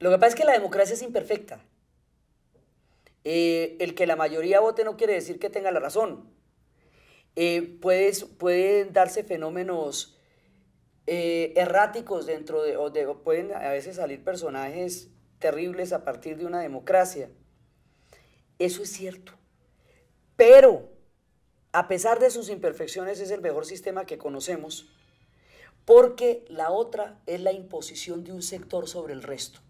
Lo que pasa es que la democracia es imperfecta. Eh, el que la mayoría vote no quiere decir que tenga la razón. Eh, pueden darse fenómenos eh, erráticos dentro de, de o pueden a veces salir personajes terribles a partir de una democracia. Eso es cierto. Pero, a pesar de sus imperfecciones, es el mejor sistema que conocemos, porque la otra es la imposición de un sector sobre el resto.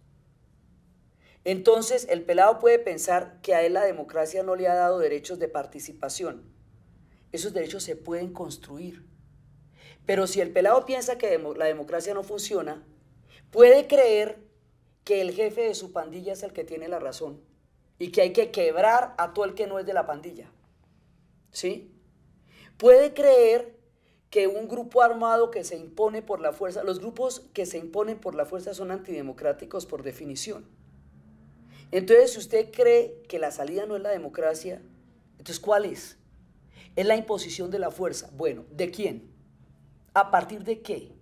Entonces, el pelado puede pensar que a él la democracia no le ha dado derechos de participación. Esos derechos se pueden construir. Pero si el pelado piensa que la democracia no funciona, puede creer que el jefe de su pandilla es el que tiene la razón y que hay que quebrar a todo el que no es de la pandilla. ¿Sí? Puede creer que un grupo armado que se impone por la fuerza, los grupos que se imponen por la fuerza son antidemocráticos por definición. Entonces, si usted cree que la salida no es la democracia, entonces, ¿cuál es? Es la imposición de la fuerza. Bueno, ¿de quién? ¿A partir de qué?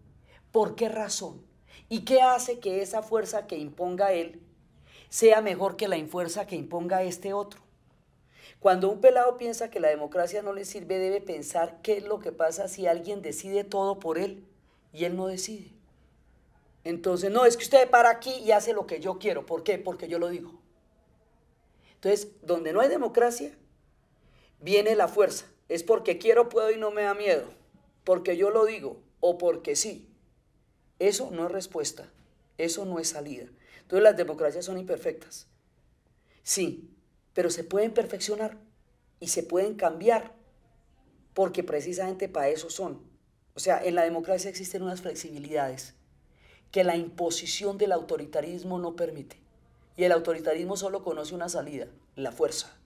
¿Por qué razón? ¿Y qué hace que esa fuerza que imponga él sea mejor que la fuerza que imponga este otro? Cuando un pelado piensa que la democracia no le sirve, debe pensar qué es lo que pasa si alguien decide todo por él y él no decide. Entonces, no, es que usted para aquí y hace lo que yo quiero. ¿Por qué? Porque yo lo digo. Entonces, donde no hay democracia, viene la fuerza. Es porque quiero, puedo y no me da miedo. Porque yo lo digo o porque sí. Eso no es respuesta. Eso no es salida. Entonces, las democracias son imperfectas. Sí, pero se pueden perfeccionar y se pueden cambiar. Porque precisamente para eso son. O sea, en la democracia existen unas flexibilidades que la imposición del autoritarismo no permite. Y el autoritarismo solo conoce una salida, la fuerza.